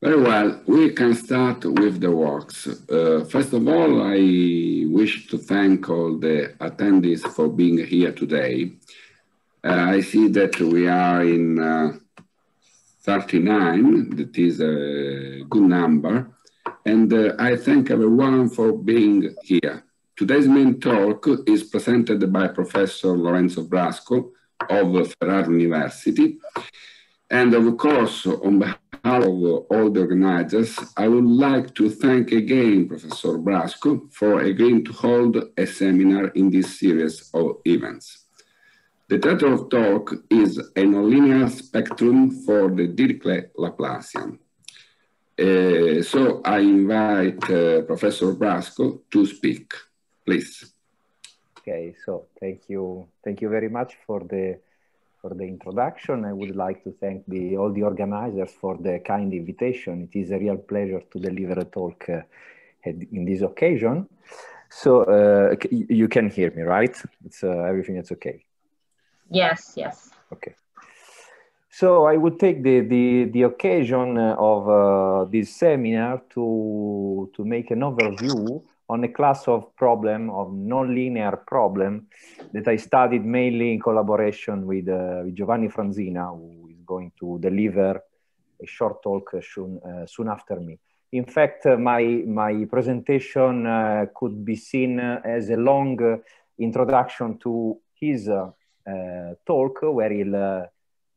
Very well. We can start with the works. Uh, first of all, I wish to thank all the attendees for being here today. Uh, I see that we are in uh, 39, that is a good number, and uh, I thank everyone for being here. Today's main talk is presented by Professor Lorenzo Brasco of Ferrara University, and of course, on behalf all, all the organizers, I would like to thank again Professor Brasco for agreeing to hold a seminar in this series of events. The title of Talk is a nonlinear spectrum for the Dirichlet Laplacian. Uh, so I invite uh, Professor Brasco to speak, please. Okay, so thank you. Thank you very much for the for the introduction. I would like to thank the, all the organizers for the kind invitation. It is a real pleasure to deliver a talk uh, in this occasion. So uh, you can hear me, right? It's uh, everything is okay. Yes, yes. Okay. So I would take the, the, the occasion of uh, this seminar to, to make an overview on a class of problem, of nonlinear problem that I studied mainly in collaboration with, uh, with Giovanni Franzina, who is going to deliver a short talk soon, uh, soon after me. In fact, uh, my, my presentation uh, could be seen as a long uh, introduction to his uh, talk where he'll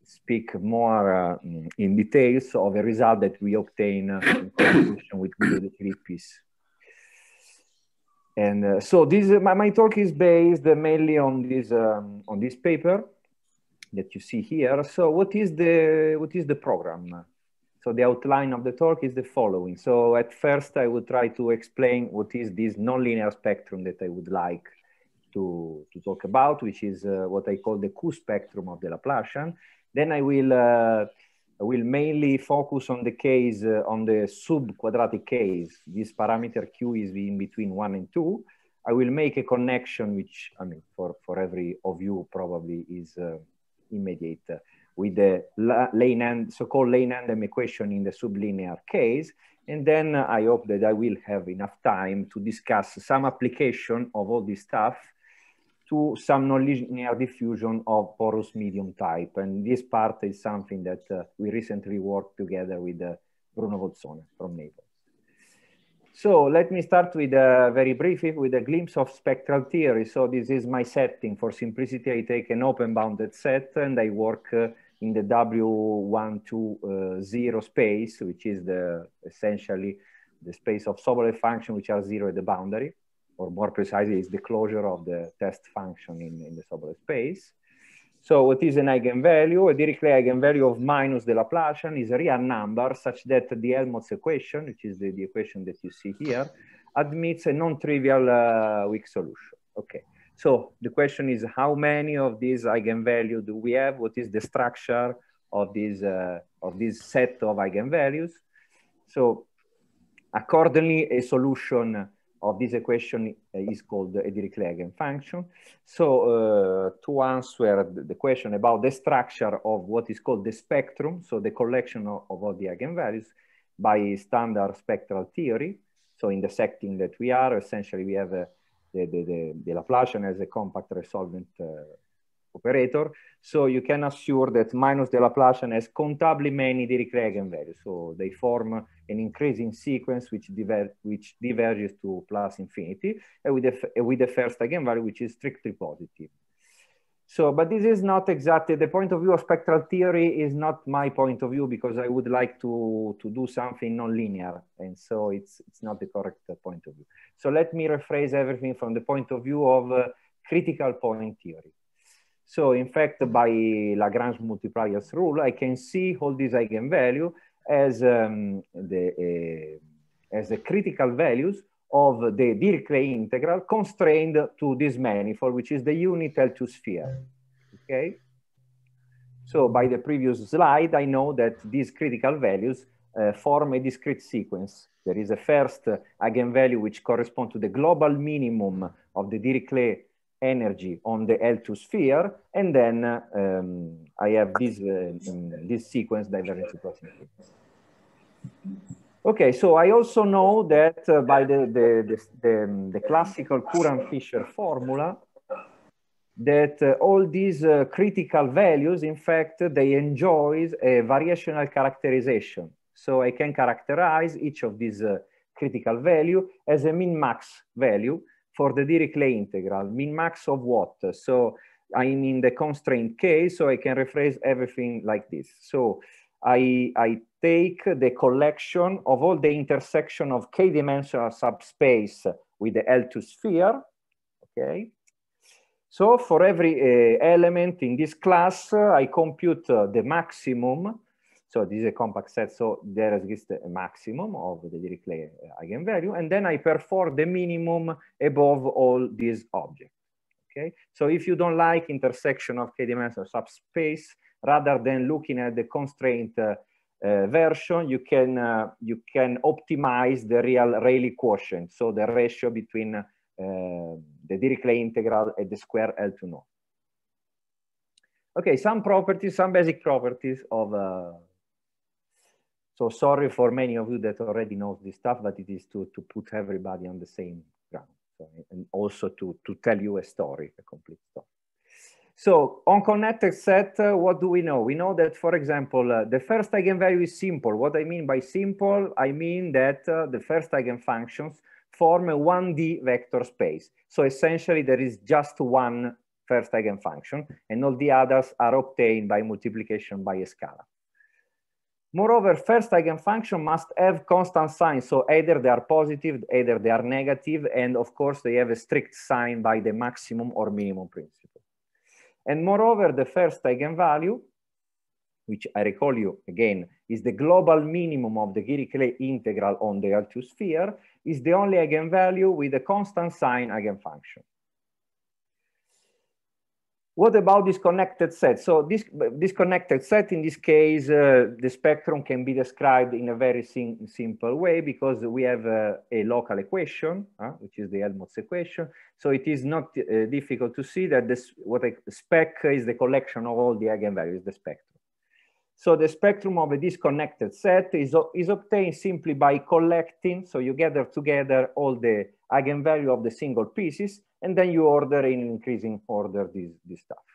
speak more in details of a result that we obtain in collaboration with the De and uh, so this uh, my, my, talk is based uh, mainly on this um, on this paper that you see here so what is the what is the program so the outline of the talk is the following so at first i will try to explain what is this nonlinear spectrum that i would like to, to talk about which is uh, what i call the q spectrum of the laplacian then i will uh, will mainly focus on the case, uh, on the sub-quadratic case. This parameter Q is in between one and two. I will make a connection, which I mean, for, for every of you probably is uh, immediate uh, with the Lane-And so-called lane Leylandem equation in the sublinear case. And then I hope that I will have enough time to discuss some application of all this stuff to some nonlinear diffusion of porous medium type. And this part is something that uh, we recently worked together with uh, Bruno Vozzone from Naples. So let me start with a uh, very brief, with a glimpse of spectral theory. So this is my setting. For simplicity, I take an open bounded set and I work uh, in the W120 uh, space, which is the essentially the space of Sobolev function, which are zero at the boundary or more precisely, is the closure of the test function in, in the Sobolev space. So what is an eigenvalue? A Dirichlet eigenvalue of minus the Laplacian is a real number such that the Helmholtz equation, which is the, the equation that you see here, admits a non-trivial uh, weak solution. Okay. So the question is how many of these eigenvalues do we have? What is the structure of this, uh, of this set of eigenvalues? So accordingly, a solution of this equation uh, is called a Dirichlet function. So uh, to answer the question about the structure of what is called the spectrum, so the collection of, of all the eigenvalues by standard spectral theory. So in the setting that we are, essentially we have a, uh, the, the, the, the Laplacian as a compact resolvent operator. So you can assure that minus the Laplacian has countably many Dirichlet eigenvalues. So they form an increasing sequence which, diver which diverges to plus infinity and with, the with the first eigenvalue, which is strictly positive. So, but this is not exactly the point of view of spectral theory is not my point of view because I would like to, to do something nonlinear. And so it's, it's not the correct point of view. So let me rephrase everything from the point of view of uh, critical point theory. So in fact, by Lagrange multipliers rule, I can see all these eigenvalue as um, the uh, as the critical values of the Dirichlet integral constrained to this manifold, which is the unit L2 sphere. Okay. So by the previous slide, I know that these critical values uh, form a discrete sequence. There is a first eigenvalue which corresponds to the global minimum of the Dirichlet energy on the L2 sphere, and then um, I have this, uh, um, this sequence divergence approximately. Okay, so I also know that uh, by the, the, the, the, the classical Curran-Fisher formula, that uh, all these uh, critical values, in fact, they enjoy a variational characterization. So I can characterize each of these uh, critical value as a min-max value for the Dirichlet integral, min-max of what? So I'm in the constraint case, so I can rephrase everything like this. So I, I take the collection of all the intersection of k-dimensional subspace with the L2 sphere, okay? So for every uh, element in this class, uh, I compute uh, the maximum so this is a compact set, so there exists a maximum of the Dirichlet uh, eigenvalue, and then I perform the minimum above all these objects, okay? So if you don't like intersection of k-dimensional subspace, rather than looking at the constraint uh, uh, version, you can, uh, you can optimize the real Rayleigh quotient, so the ratio between uh, the Dirichlet integral and the square L2 naught. Okay, some properties, some basic properties of uh, so sorry for many of you that already know this stuff, but it is to, to put everybody on the same ground and also to, to tell you a story, a complete story. So on connected set, uh, what do we know? We know that, for example, uh, the first eigenvalue is simple. What I mean by simple, I mean that uh, the first eigenfunctions form a 1D vector space. So essentially there is just one first eigenfunction and all the others are obtained by multiplication by a scalar. Moreover, first eigenfunction must have constant sign. So either they are positive, either they are negative, and of course they have a strict sign by the maximum or minimum principle. And moreover, the first eigenvalue, which I recall you again, is the global minimum of the Dirichlet integral on the L2 sphere, is the only eigenvalue with a constant sign eigenfunction. What about disconnected set? So this disconnected set, in this case, uh, the spectrum can be described in a very sim simple way because we have uh, a local equation, uh, which is the Helmholtz equation. So it is not uh, difficult to see that this what a spec is the collection of all the eigenvalues, the spectrum. So the spectrum of a disconnected set is, is obtained simply by collecting. So you gather together all the eigenvalue of the single pieces, and then you order in increasing order this, this stuff.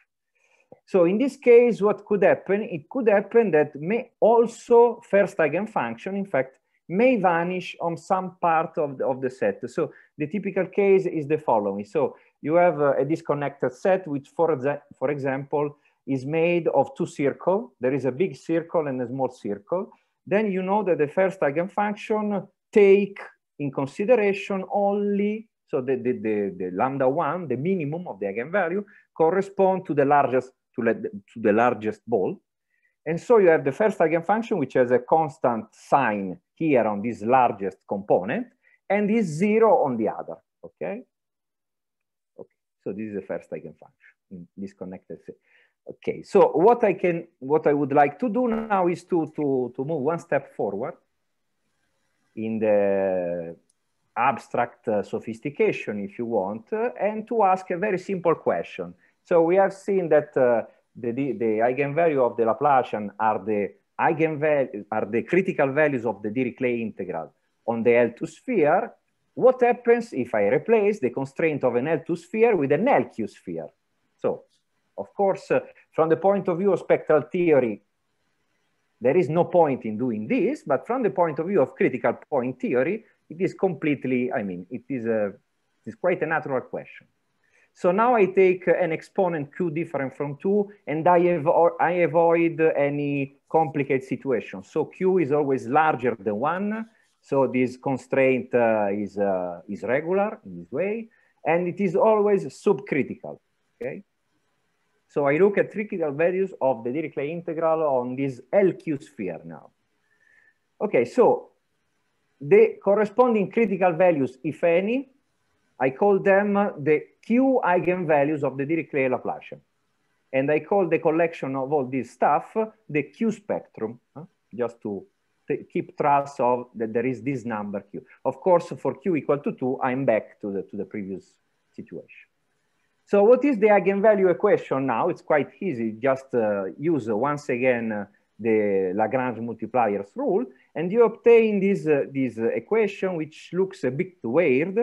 So in this case, what could happen? It could happen that may also first eigenfunction, in fact, may vanish on some part of the, of the set. So the typical case is the following. So you have a, a disconnected set, which for, for example, is made of two circles. There is a big circle and a small circle. Then you know that the first eigenfunction take in consideration only, so the, the, the, the lambda one, the minimum of the eigenvalue, correspond to the largest, to, let, to the largest ball. And so you have the first eigenfunction, which has a constant sign here on this largest component, and is zero on the other, okay? Okay, so this is the first eigenfunction in this connected set. Okay, so what I can, what I would like to do now is to, to, to move one step forward in the abstract uh, sophistication, if you want, uh, and to ask a very simple question. So we have seen that uh, the, the eigenvalue of the Laplacian are the eigenvalue are the critical values of the Dirichlet integral on the L2 sphere. What happens if I replace the constraint of an L2 sphere with an LQ sphere? So, of course, uh, from the point of view of spectral theory, there is no point in doing this, but from the point of view of critical point theory, it is completely, I mean, it is, a, it is quite a natural question. So now I take an exponent q different from 2 and I, avo I avoid any complicated situation. So q is always larger than 1. So this constraint uh, is, uh, is regular in this way. And it is always subcritical, okay? So I look at three critical values of the Dirichlet integral on this LQ sphere now. Okay, so the corresponding critical values, if any, I call them the Q eigenvalues of the Dirichlet Laplacian. And I call the collection of all this stuff the Q spectrum, huh? just to keep trust of that there is this number Q. Of course, for Q equal to two, I'm back to the, to the previous situation. So what is the eigenvalue equation now? It's quite easy. Just uh, use uh, once again uh, the Lagrange multipliers rule, and you obtain this, uh, this equation, which looks a bit weird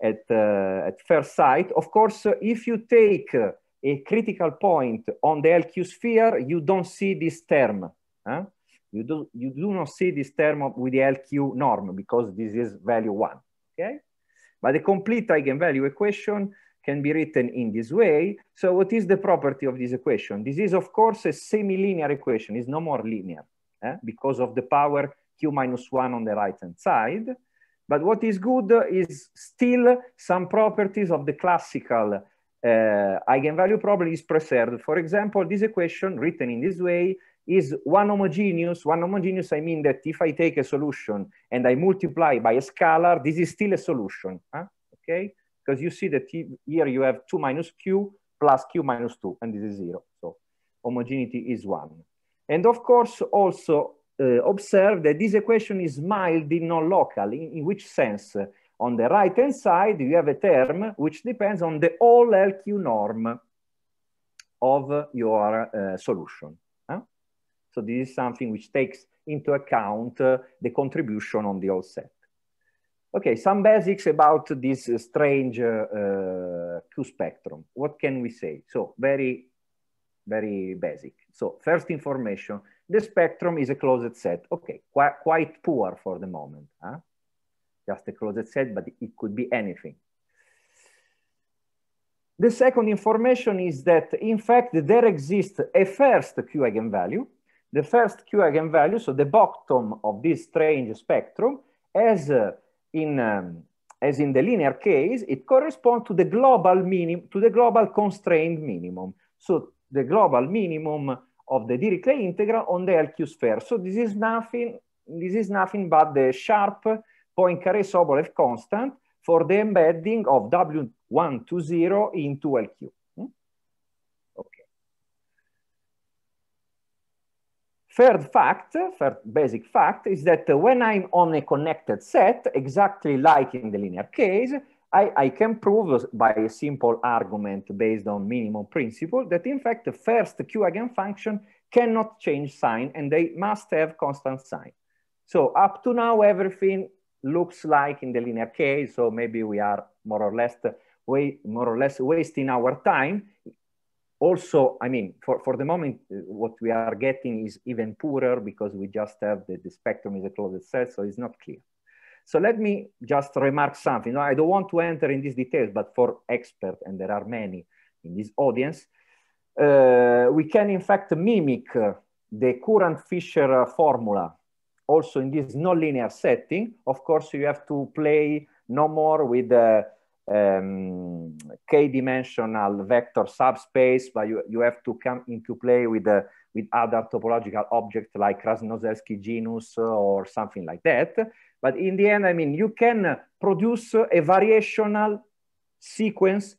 at, uh, at first sight. Of course, uh, if you take a critical point on the LQ sphere, you don't see this term. Huh? You, do, you do not see this term with the LQ norm because this is value one, okay? But the complete eigenvalue equation can be written in this way. So what is the property of this equation? This is, of course, a semi-linear equation. It's no more linear eh? because of the power q minus 1 on the right-hand side. But what is good is still some properties of the classical uh, eigenvalue problem is preserved. For example, this equation written in this way is one homogeneous. One homogeneous, I mean that if I take a solution and I multiply by a scalar, this is still a solution. Huh? Eh, okay because you see that here you have 2 minus q plus q minus 2, and this is 0. So homogeneity is 1. And of course, also uh, observe that this equation is mild in non-local. In, in, which sense? on the right-hand side, you have a term which depends on the all LQ norm of your uh, solution. Huh? So this is something which takes into account uh, the contribution on the all set. Okay, some basics about this uh, strange uh, uh, Q spectrum. What can we say? So very, very basic. So first information, the spectrum is a closed set. Okay, quite, quite poor for the moment. Huh? Just a closed set, but it could be anything. The second information is that, in fact, there exists a first Q eigenvalue. The first Q eigenvalue, so the bottom of this strange spectrum, has a, in, um, as in the linear case, it corresponds to the global minimum, to the global constrained minimum. So the global minimum of the Dirichlet integral on the LQ sphere. So this is nothing, this is nothing but the sharp Poincare Sobolev constant for the embedding of W120 into LQ. Third fact, third basic fact, is that when I'm on a connected set, exactly like in the linear case, I, I, can prove by a simple argument based on minimum principle that in fact the first Q eigenfunction cannot change sign and they must have constant sign. So up to now, everything looks like in the linear case. So maybe we are more or less, way, more or less wasting our time also, I mean, for, for the moment, uh, what we are getting is even poorer because we just have the, the spectrum is a closed set, so it's not clear. So let me just remark something. Now, I don't want to enter in these details, but for experts, and there are many in this audience, uh, we can in fact mimic uh, the current Fisher uh, formula also in this nonlinear setting. Of course, you have to play no more with the uh, um, k-dimensional vector subspace, but you, you have to come into play with, uh, with other topological objects like Krasnozelsky genus or something like that. But in the end, I mean, you can produce a variational sequence,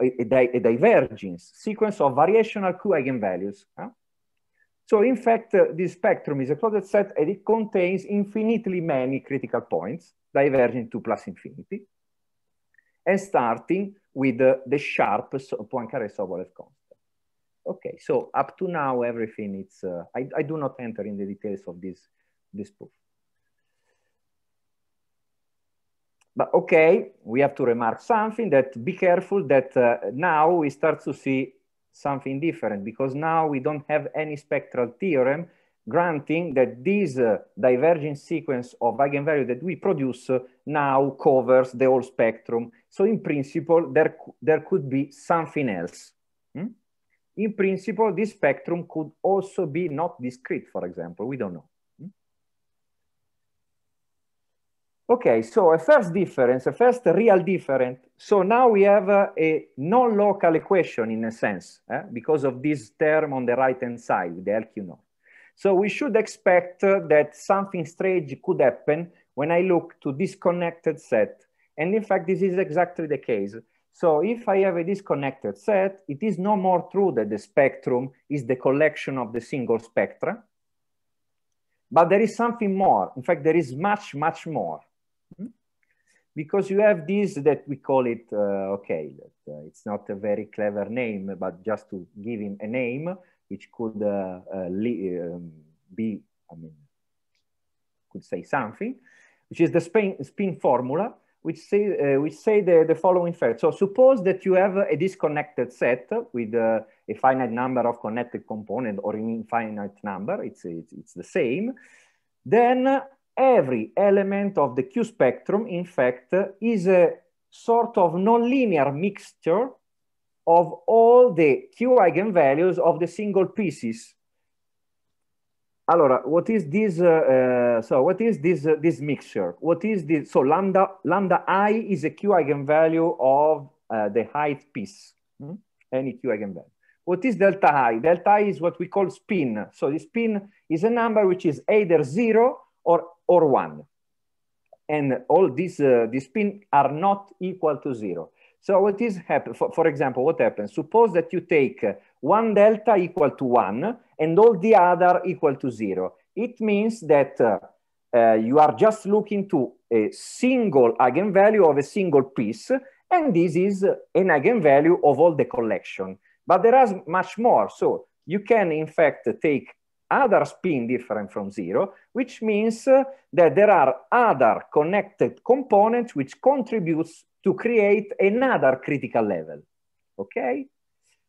a, di a divergence sequence of variational Q eigenvalues. Huh? So in fact, uh, this spectrum is a closed set and it contains infinitely many critical points diverging to plus infinity and starting with the, the sharp Poincaré-Sobolev constant. Okay, so up to now, everything it's, uh, I, I do not enter in the details of this, this proof. But okay, we have to remark something that be careful that uh, now we start to see something different because now we don't have any spectral theorem granting that this uh, diverging sequence of eigenvalue that we produce uh, now covers the whole spectrum. So in principle, there, there could be something else. Hmm? In principle, this spectrum could also be not discrete, for example, we don't know. Hmm? Okay, so a first difference, a first real difference. So now we have uh, a non-local equation in a sense, eh? because of this term on the right-hand side, the LQ node. So we should expect uh, that something strange could happen when I look to disconnected set. And in fact, this is exactly the case. So if I have a disconnected set, it is no more true that the spectrum is the collection of the single spectra, but there is something more. In fact, there is much, much more. Hmm? Because you have this that we call it, uh, okay, that, uh, it's not a very clever name, but just to give him a name, which could uh, uh, um, be, I mean, could say something, which is the spin, spin formula, which say, uh, which say the, the following fact. So suppose that you have a disconnected set with a finite number of connected components or an infinite number, it's, it's, it's the same, then every element of the Q spectrum, in fact, is a sort of nonlinear mixture of all the Q eigenvalues of the single pieces. Allora, what is this? Uh, uh, so, what is this? Uh, this mixture? What is this? So, lambda lambda i is a Q eigenvalue of uh, the height piece. -hmm. Any Q eigenvalue. What is delta i? Delta i is what we call spin. So, the spin is a number which is either zero or or one, and all these uh, these spin are not equal to zero. So what is happen? For, for example, what happens? Suppose that you take one delta equal to one and all the other equal to zero. It means that uh, uh, you are just looking to a single eigenvalue of a single piece, and this is an eigenvalue of all the collection. But there is much more. So you can, in fact, take other spin different from zero, which means uh, that there are other connected components which contributes to create another critical level, okay?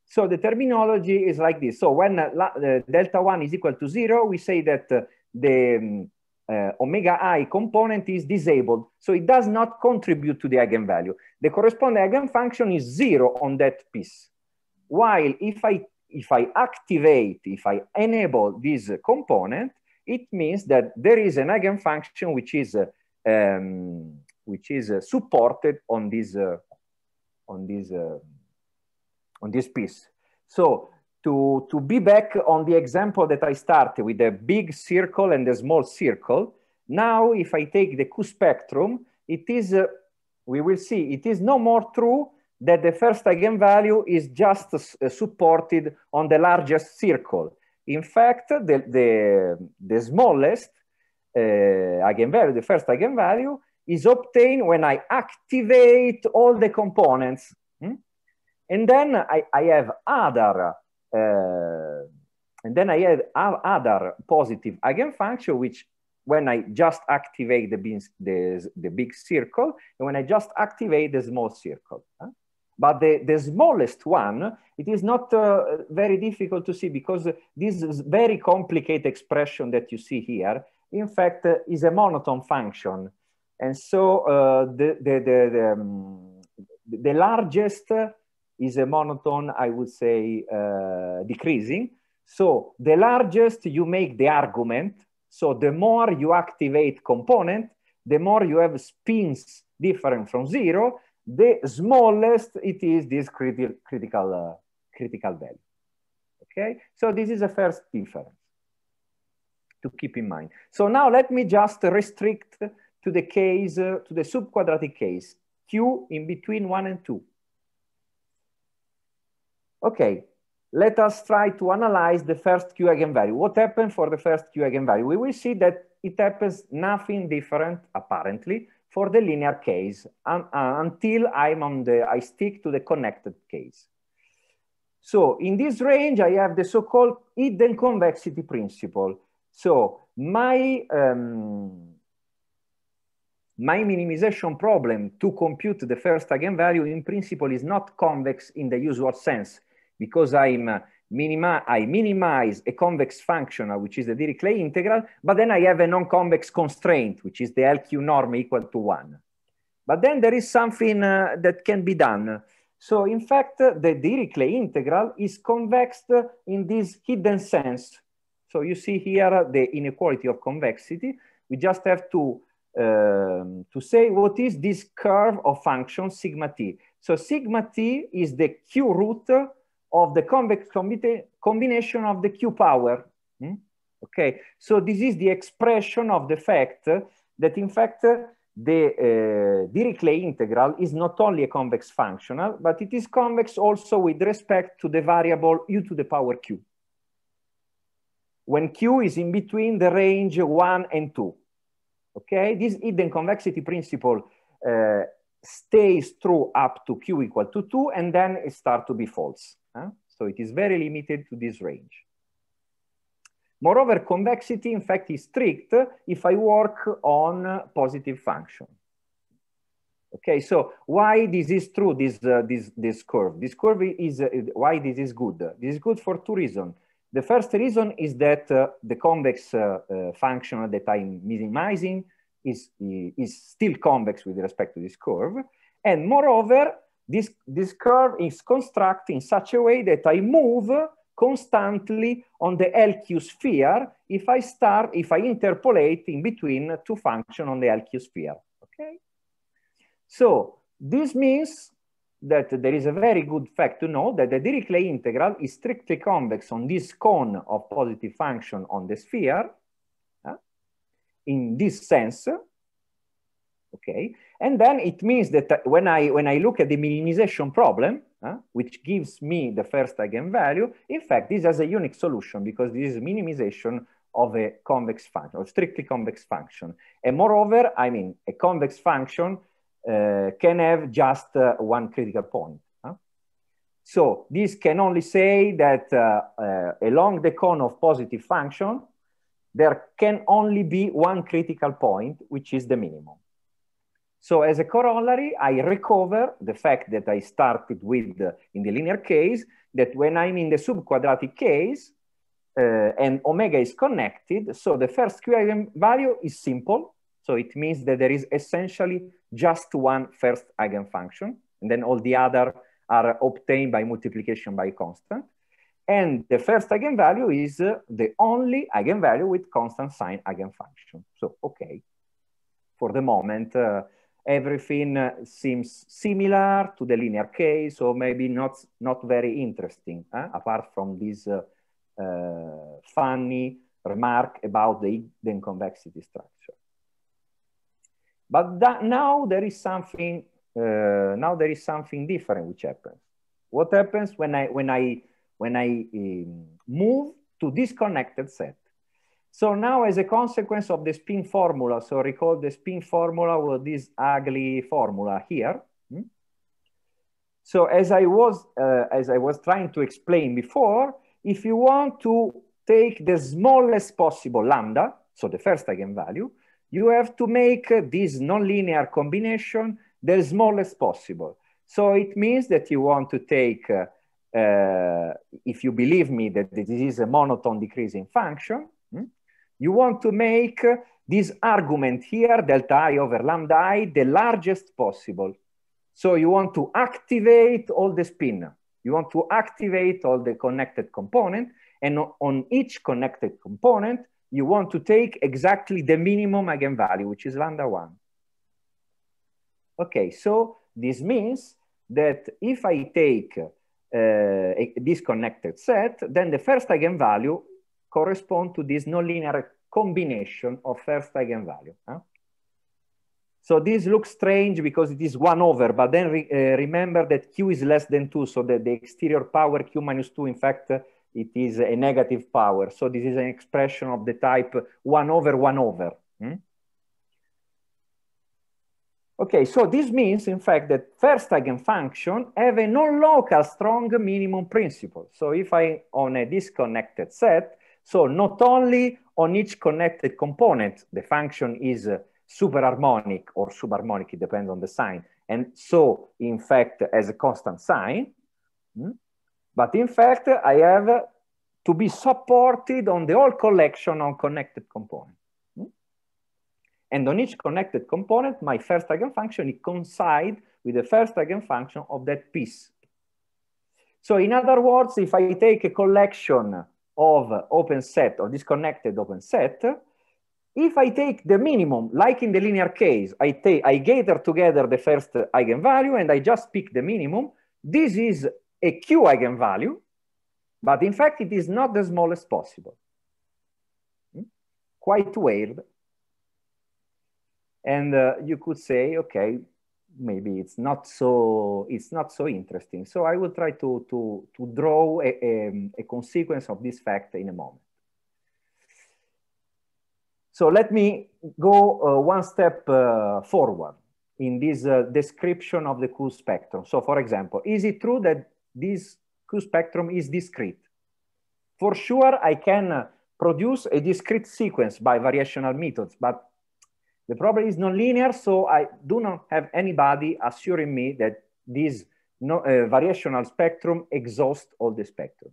So the terminology is like this. So when uh, uh, delta 1 is equal to 0, we say that uh, the um, uh, omega i component is disabled. So it does not contribute to the eigenvalue. The corresponding eigenfunction is 0 on that piece. While if I, if I activate, if I enable this component, it means that there is an eigenfunction which is uh, um, which is uh, supported on this uh, on this uh, on this piece. So to, to be back on the example that I started with the big circle and the small circle, now if I take the Q spectrum, it is, uh, we will see, it is no more true that the first eigenvalue is just uh, supported on the largest circle. In fact, the, the, the smallest uh, eigenvalue, the first eigenvalue, is obtained when I activate all the components. Hmm? And then I, I have other, uh, and then I have, other positive eigenfunction, which when I just activate the, beans, the, the big circle, and when I just activate the small circle. Huh? But the, the smallest one, it is not uh, very difficult to see because this very complicated expression that you see here, in fact, uh, is a monotone function and so uh, the, the, the, the, um, the, largest is a monotone, I would say, uh, decreasing. So the largest you make the argument, so the more you activate component, the more you have spins different from zero, the smallest it is this criti critical, uh, critical value. Okay, so this is the first inference to keep in mind. So now let me just restrict to the case, uh, to the subquadratic case, Q in between one and two. Okay, let us try to analyze the first Q eigenvalue. What happened for the first Q eigenvalue? We will see that it happens nothing different, apparently, for the linear case um, uh, until I'm on the, I stick to the connected case. So in this range, I have the so-called hidden convexity principle. So my, um, my minimization problem to compute the first eigenvalue in principle is not convex in the usual sense because I'm uh, minima I minimize a convex function, which is the Dirichlet integral, but then I have a non-convex constraint, which is the LQ norm equal to one. But then there is something uh, that can be done. So in fact, uh, the Dirichlet integral is convex uh, in this hidden sense. So you see here the inequality of convexity. We just have to um, to say what is this curve of function sigma t. So sigma t is the q root of the convex combination of the q power. Hmm? Okay, so this is the expression of the fact that in fact the uh, Dirichlet integral is not only a convex functional, but it is convex also with respect to the variable u to the power q. When q is in between the range 1 and 2. Okay, this hidden convexity principle uh, stays true up to q equal to 2, and then it starts to be false. Huh? So it is very limited to this range. Moreover, convexity, in fact, is strict if I work on positive function. Okay, so why this is true, this, uh, this, this curve? This curve is, uh, why this is good? This is good for two reasons. The first reason is that uh, the convex uh, uh, function that I'm minimizing is, is still convex with respect to this curve. And moreover, this, this curve is constructed in such a way that I move constantly on the LQ sphere if I start, if I interpolate in between two functions on the LQ sphere, okay? So this means that there is a very good fact to know that the Dirichlet integral is strictly convex on this cone of positive function on the sphere, uh, in this sense, okay? And then it means that uh, when I, when I look at the minimization problem, uh, which gives me the first eigenvalue, in fact, this has a unique solution because this is minimization of a convex function, or strictly convex function. And moreover, I mean, a convex function uh, can have just uh, one critical point. Huh? So this can only say that uh, along the cone of positive function, there can only be one critical point, which is the minimum. So as a corollary, I recover the fact that I started with the, in the linear case, that when I'm in the subquadratic case uh, and omega is connected, so the first Q eigenvalue is simple so it means that there is essentially just one first eigenfunction, and then all the other are obtained by multiplication by constant. And the first eigenvalue is uh, the only eigenvalue with constant sign eigenfunction. So, okay, for the moment, uh, everything uh, seems similar to the linear case, so maybe not, not very interesting, huh? apart from this uh, uh, funny remark about the, the convexity structure. But that now there is something uh, now there is something different which happens. What happens when I when I when I um, move to disconnected set? So now as a consequence of the spin formula, so recall the spin formula with this ugly formula here. Hmm? So as I was uh, as I was trying to explain before, if you want to take the smallest possible lambda, so the first eigenvalue, you have to make uh, this nonlinear combination the smallest possible. So it means that you want to take, uh, uh, if you believe me that this is a monotone decreasing function, hmm, you want to make uh, this argument here, delta i over lambda i, the largest possible. So you want to activate all the spin. You want to activate all the connected component and on each connected component, you want to take exactly the minimum eigenvalue, which is lambda 1. Okay, so this means that if I take uh, disconnected set, then the first eigenvalue correspond to this nonlinear combination of first eigenvalue. Huh? So this looks strange because it is 1 over, but then re uh, remember that Q is less than 2, so that the exterior power Q minus 2, in fact, uh, it is a negative power. So this is an expression of the type 1 over 1 over. Hmm? Okay, so this means, in fact, that first eigenfunction have a non-local strong minimum principle. So if I on a disconnected set, so not only on each connected component, the function is uh, superharmonic or subharmonic, it depends on the sign. And so, in fact, as a constant sign, hmm? But in fact, I have to be supported on the whole collection on connected components. Hmm? And on each connected component, my first eigenfunction it coincides with the first eigenfunction of that piece. So in other words, if I take a collection of open set or disconnected open set, if I take the minimum, like in the linear case, I, take, I gather together the first eigenvalue and I just pick the minimum, this is a Q eigenvalue, but in fact, it is not the smallest possible. Hmm? Quite weird. And uh, you could say, okay, maybe it's not so, it's not so interesting. So I will try to, to, to draw a, a, a consequence of this fact in a moment. So let me go uh, one step uh, forward in this uh, description of the cool spectrum. So for example, is it true that this Q spectrum is discrete. For sure, I can uh, produce a discrete sequence by variational methods, but the problem is nonlinear, so I do not have anybody assuring me that this no, uh, variational spectrum exhausts all the spectrum.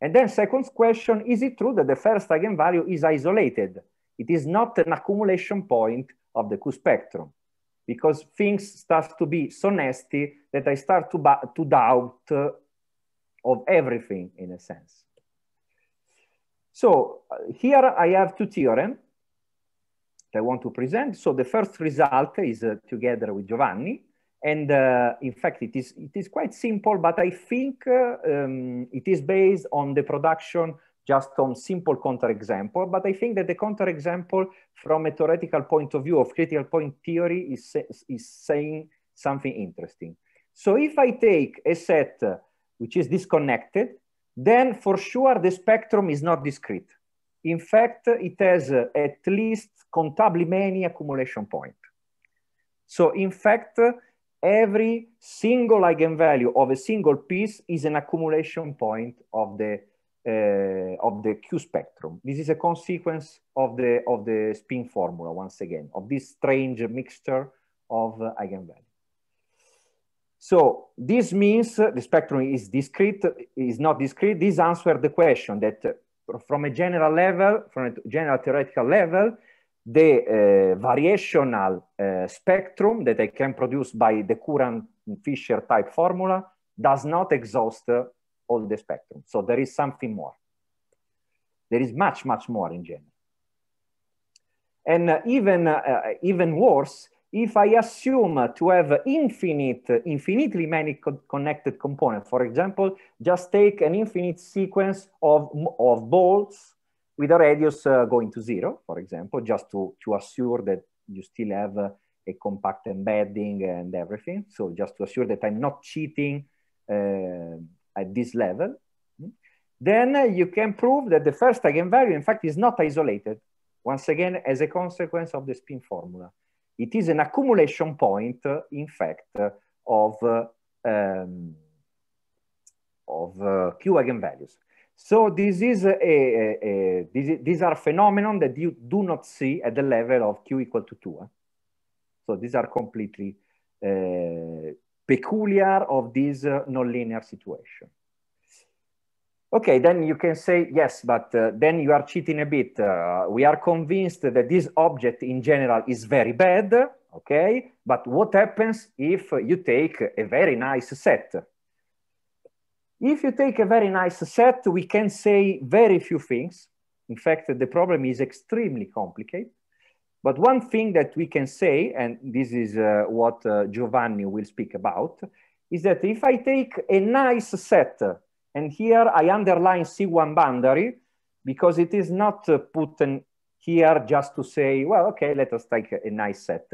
And then second question, is it true that the first eigenvalue is isolated? It is not an accumulation point of the Q spectrum because things start to be so nasty that I start to, to doubt uh, of everything in a sense. So uh, here I have two theorems that I want to present. So the first result is uh, together with Giovanni. And uh, in fact, it is, it is quite simple, but I think uh, um, it is based on the production just on simple counterexample. But I think that the counterexample from a theoretical point of view of critical point theory is, is saying something interesting. So if I take a set which is disconnected, then for sure the spectrum is not discrete. In fact, it has uh, at least countably many accumulation points. So in fact, every single eigenvalue of a single piece is an accumulation point of the uh, of the Q spectrum. This is a consequence of the of the spin formula once again of this strange mixture of uh, eigenvalues. So this means the spectrum is discrete, is not discrete. This answers the question that uh, from a general level, from a general theoretical level, the uh, variational uh, spectrum that I can produce by the current Fisher type formula does not exhaust uh, all the spectrum. So there is something more. There is much, much more in general. And uh, even, uh, even worse if I assume to have infinite, infinitely many co connected components, for example, just take an infinite sequence of, of balls with a radius uh, going to zero, for example, just to, to assure that you still have a compact embedding and everything. So just to assure that I'm not cheating uh, at this level, then you can prove that the first eigenvalue, in fact, is not isolated. Once again, as a consequence of the spin formula. It is an accumulation point, in fact, of, um, of uh, Q eigenvalues. So this is a, a, a this, these are phenomenon that you do not see at the level of Q equal to two. Huh? Eh? So these are completely uh, peculiar of this uh, nonlinear situation. Okay, then you can say, yes, but uh, then you are cheating a bit. Uh, we are convinced that this object in general is very bad, okay? But what happens if you take a very nice set? If you take a very nice set, we can say very few things. In fact, the problem is extremely complicated. But one thing that we can say, and this is uh, what uh, Giovanni will speak about, is that if I take a nice set and here I underline C1 boundary because it is not uh, put here just to say, well, okay, let us take a nice set.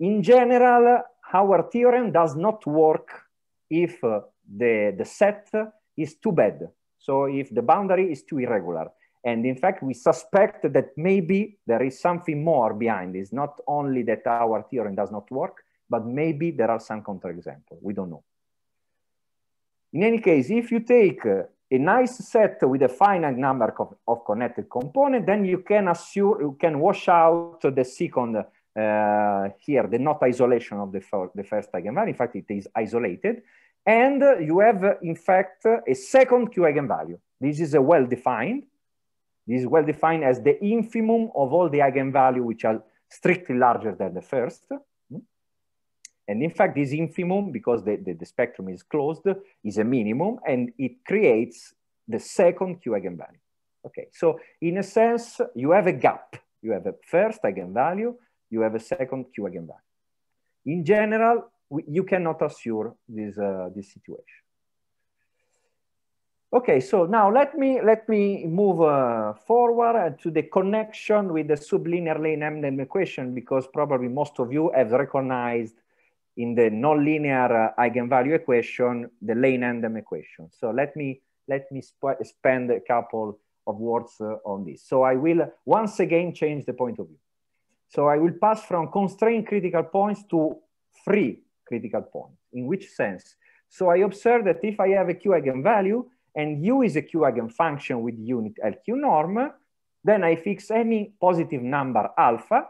In general, our theorem does not work if uh, the, the set is too bad. So if the boundary is too irregular. And in fact, we suspect that maybe there is something more behind this, not only that our theorem does not work, but maybe there are some counterexamples. We don't know. In any case, if you take a nice set with a finite number of, connected components, then you can assure you can wash out the second uh, here, the not isolation of the, the first eigenvalue. In fact, it is isolated. And you have, in fact, a second Q eigenvalue. This is a well-defined. This is well-defined as the infimum of all the eigenvalue which are strictly larger than the first. And in fact, this infimum, because the, the, the spectrum is closed, is a minimum and it creates the second Q eigenvalue. Okay, so in a sense, you have a gap. You have a first eigenvalue, you have a second Q eigenvalue. In general, we, you cannot assure this, uh, this situation. Okay, so now let me, let me move uh, forward to the connection with the sublinear lane equation because probably most of you have recognized in the nonlinear uh, eigenvalue equation, the Lane-Endem equation. So let me, let me sp spend a couple of words uh, on this. So I will once again change the point of view. So I will pass from constrained critical points to free critical points. In which sense? So I observe that if I have a Q eigenvalue and U is a Q eigenfunction with unit LQ norm, then I fix any positive number alpha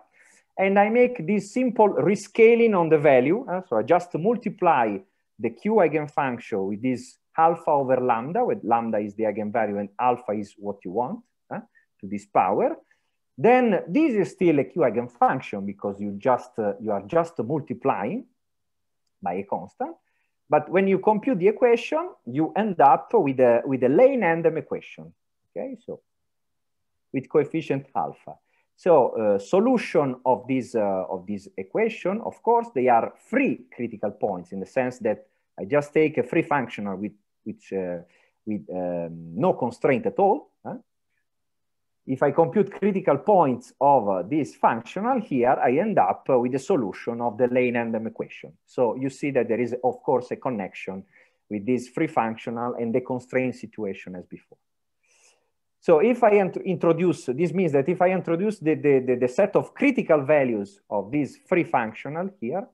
and I make this simple rescaling on the value. Uh, so I just multiply the Q eigenfunction with this alpha over lambda, where lambda is the eigenvalue and alpha is what you want uh, to this power. Then this is still a Q eigenfunction because you just uh, you are just multiplying by a constant. But when you compute the equation, you end up with a with a Lane-Endem equation. Okay, so with coefficient alpha. So uh, solution of this, uh, of this equation, of course, they are free critical points in the sense that I just take a free functional with, which, uh, with um, no constraint at all. Huh? If I compute critical points of this functional here, I end up with the solution of the Lane-Endem equation. So you see that there is, of course, a connection with this free functional and the constraint situation as before. So if I introduce, this means that if I introduce the, the, the, the, set of critical values of this free functional here,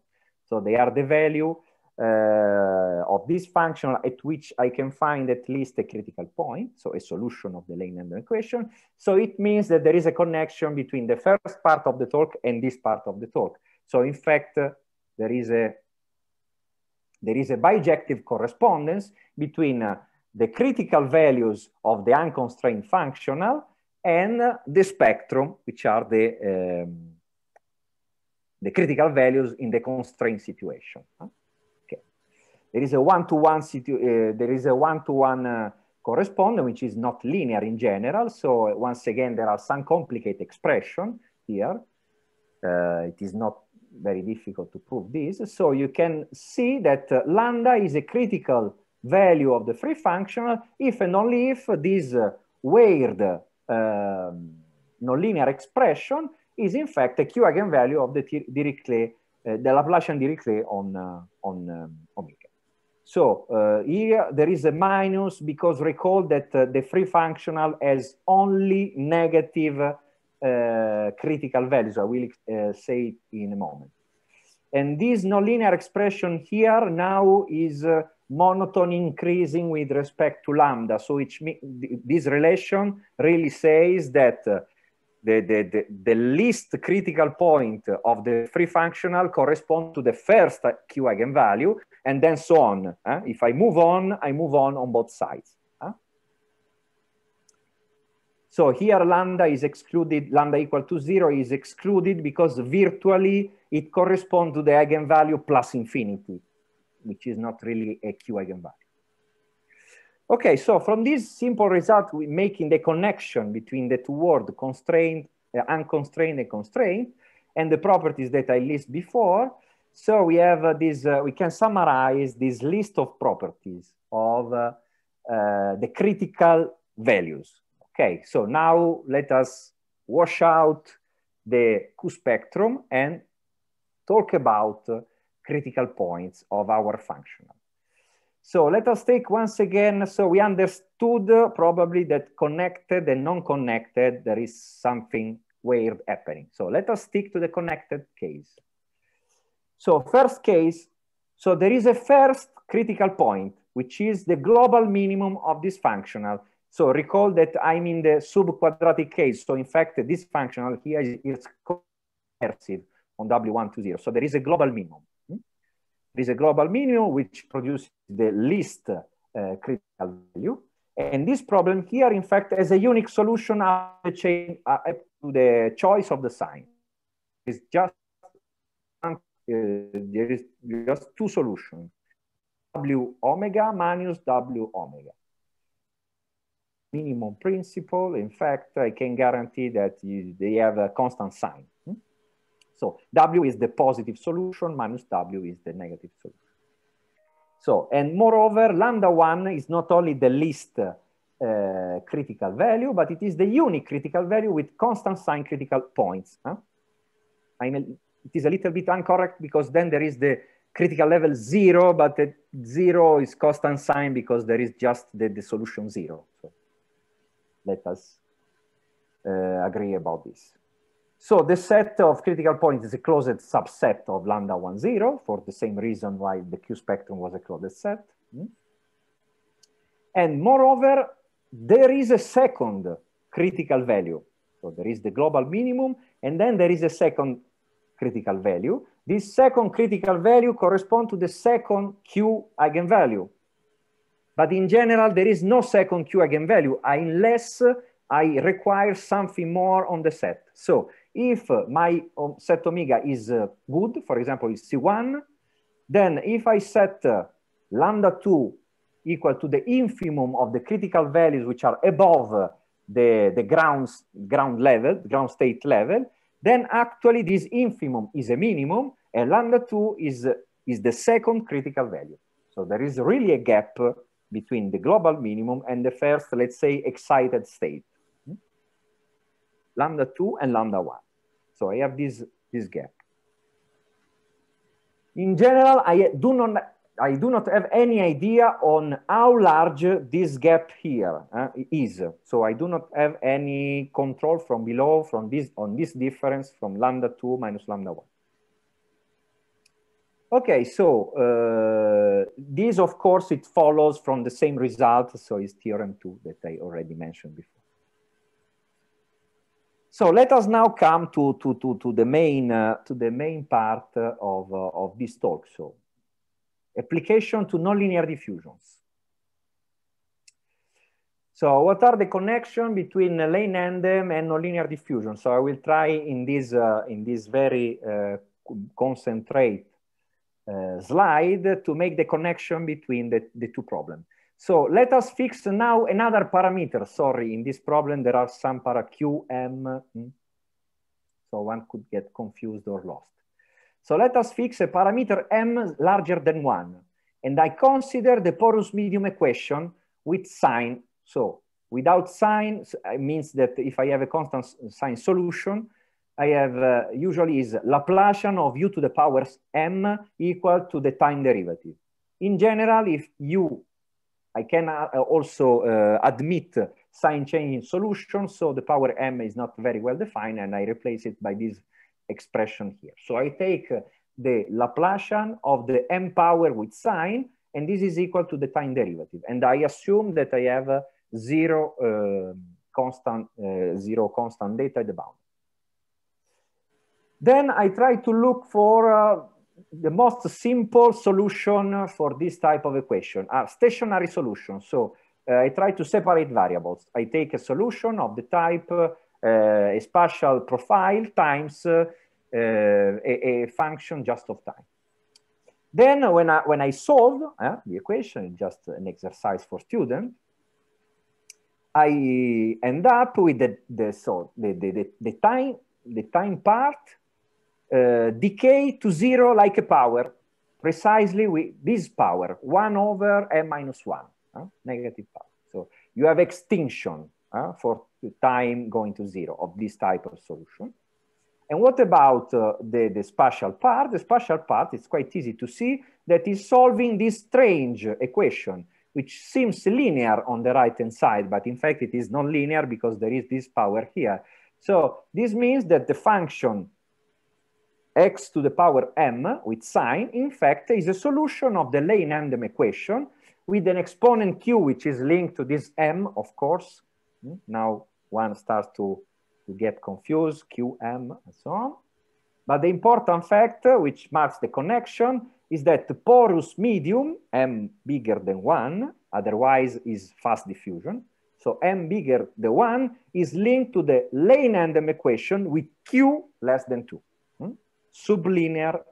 so they are the value uh, of this functional at which I can find at least a critical point, so a solution of the Leylander equation. So it means that there is a connection between the first part of the talk and this part of the talk. So in fact, uh, there is a there is a bijective correspondence between uh, the critical values of the unconstrained functional and the spectrum, which are the, um, the critical values in the constrained situation. Okay. There is a one-to-one -one uh, there is a one-to-one uh, correspondence which is not linear in general. So once again, there are some complicated expression here. Uh, it is not very difficult to prove this. So you can see that uh, lambda is a critical value of the free functional if and only if this weird um, nonlinear expression is in fact a Q eigenvalue of the Dirichlet, uh, the Laplacian Dirichlet on uh, on um, omega. So uh, here there is a minus because recall that uh, the free functional has only negative uh, critical values. I will uh, say it in a moment. And this nonlinear expression here now is monotone increasing with respect to lambda. So which this relation really says that uh, the, the, the, the, least critical point of the free functional corresponds to the first Q eigenvalue, and then so on. Eh? If I move on, I move on on both sides. Eh? So here lambda is excluded, lambda equal to zero is excluded because virtually it corresponds to the eigenvalue plus infinity which is not really a Q eigenvalue. Okay, so from this simple result, we're making the connection between the two word constrained, uh, unconstrained and constrained, and the properties that I list before. So we have uh, this, uh, we can summarize this list of properties of uh, uh the critical values. Okay, so now let us wash out the Q spectrum and talk about uh, critical points of our functional. So let us take once again, so we understood probably that connected and non-connected, there is something weird happening. So let us stick to the connected case. So first case, so there is a first critical point, which is the global minimum of this functional. So recall that I'm in the subquadratic case. So in fact, this functional here is, coercive on w one to zero. So there is a global minimum. There is a global minimum which produces the least uh, critical value. And this problem here, in fact, has a unique solution up the chain uh, up to the choice of the sign. It's just uh, there is just two solutions: w omega minus w omega. Minimum principle. In fact, I can guarantee that you, they have a constant sign. Hmm? So W is the positive solution minus W is the negative solution. So, and moreover, lambda one is not only the least uh, critical value, but it is the unique critical value with constant sign critical points. Huh? I mean, it is a little bit incorrect because then there is the critical level zero, but the zero is constant sign because there is just the, the solution zero. So let us uh, agree about this. So the set of critical points is a closed subset of lambda 1, 0 for the same reason why the Q spectrum was a closed set. Hmm? And moreover, there is a second critical value. So there is the global minimum, and then there is a second critical value. This second critical value corresponds to the second Q eigenvalue. But in general, there is no second Q eigenvalue unless I require something more on the set. So if my um, set omega is uh, good, for example, is C1, then if I set uh, lambda 2 equal to the infimum of the critical values which are above uh, the, the grounds, ground level, ground state level, then actually this infimum is a minimum and lambda 2 is, is the second critical value. So there is really a gap between the global minimum and the first, let's say, excited state lambda 2 and lambda 1. So I have this, this gap. In general, I do not I do not have any idea on how large this gap here uh, is. So I do not have any control from below from this on this difference from lambda 2 minus lambda 1. Okay, so uh, this, of course, it follows from the same result. So it's theorem 2 that I already mentioned before. So let us now come to, to, to, to the, main, uh, to the main part uh, of, uh, of this talk. So application to nonlinear diffusions. So what are the connection between lane endem and nonlinear diffusion? So I will try in this, uh, in this very uh, concentrate uh, slide to make the connection between the, the two problems. So let us fix now another parameter. Sorry, in this problem, there are some para Q, M. Hmm? So one could get confused or lost. So let us fix a parameter M larger than one. And I consider the porous medium equation with sign. So without sign means that if I have a constant sign solution, I have uh, usually is Laplacian of u to the powers m equal to the time derivative. In general, if u I can uh, also uh, admit sign chain solution. So the power M is not very well defined and I replace it by this expression here. So I take the Laplacian of the M power with sign and this is equal to the time derivative. And I assume that I have uh, zero uh, constant, uh, zero constant data at the bound. Then I try to look for the most simple solution for this type of equation are stationary solutions. So uh, I try to separate variables. I take a solution of the type uh, a spatial profile times uh, a, a, function just of time. Then when I, when I solve uh, the equation, just an exercise for students, I end up with the, the, so the, the, the, the time, the time part uh, decay to zero like a power, precisely with this power, 1 over m minus minus 1, uh, negative power. So you have extinction uh, for time going to zero of this type of solution. And what about uh, the, the spatial part? The spatial part is quite easy to see that is solving this strange equation, which seems linear on the right-hand side, but in fact it is non-linear because there is this power here. So this means that the function x to the power m with sine, in fact, is a solution of the Lane-Andem equation with an exponent q, which is linked to this m, of course. Hmm? Now one starts to, to get confused, q, m, and so on. But the important fact, uh, which marks the connection, is that the porous medium, m bigger than 1, otherwise is fast diffusion, so m bigger than 1 is linked to the Lane-Andem equation with q less than 2 sublinear,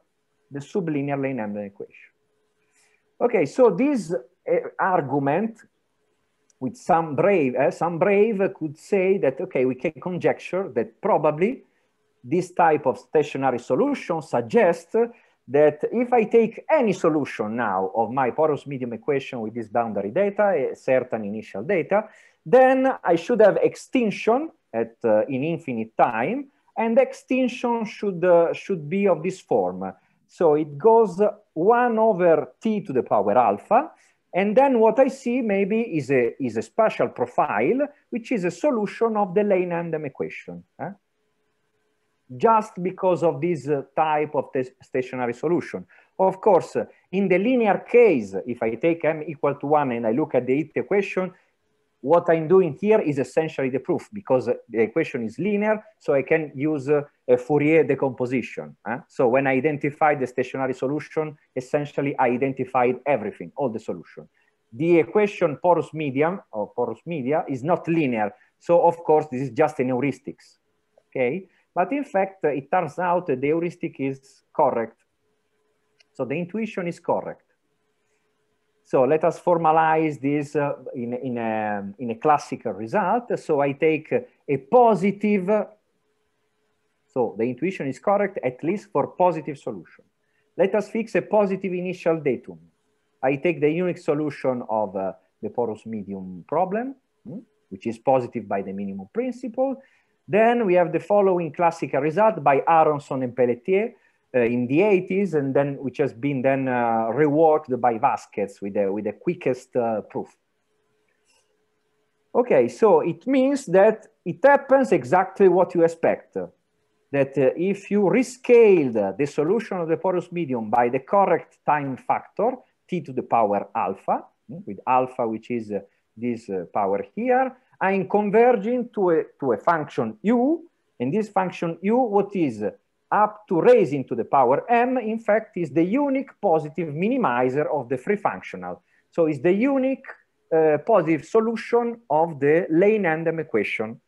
the sublinear lane equation. Okay, so this uh, argument with some brave, uh, some brave could say that, okay, we can conjecture that probably this type of stationary solution suggests that if I take any solution now of my porous medium equation with this boundary data, a certain initial data, then I should have extinction at uh, in infinite time and the extinction should, uh, should be of this form. So it goes 1 over t to the power alpha. And then what I see maybe is a, is a spatial profile, which is a solution of the Lane-Andam equation. Eh? Just because of this uh, type of stationary solution. Of course, in the linear case, if I take m equal to 1 and I look at the equation, what I'm doing here is essentially the proof because the equation is linear, so I can use uh, a Fourier decomposition. Eh? So when I identify the stationary solution, essentially I identified everything, all the solution. The equation porous medium or porous media is not linear. So of course, this is just a heuristics, okay? But in fact, uh, it turns out that the heuristic is correct. So the intuition is correct. So let us formalize this uh, in, in, a, in a classical result. So I take a positive, so the intuition is correct, at least for positive solution. Let us fix a positive initial datum. I take the unique solution of uh, the porous medium problem, hmm, which is positive by the minimum principle. Then we have the following classical result by Aronson and Pelletier, uh, in the 80s and then which has been then uh, reworked by Vasquez with the, with the quickest uh, proof. Okay, so it means that it happens exactly what you expect. That uh, if you rescaled the solution of the porous medium by the correct time factor, t to the power alpha, hmm, with alpha which is uh, this uh, power here, I'm converging to a, to a function u, and this function u, what is? up to raising to the power m, in fact, is the unique positive minimizer of the free functional. So it's the unique uh, positive solution of the Lane-Endem equation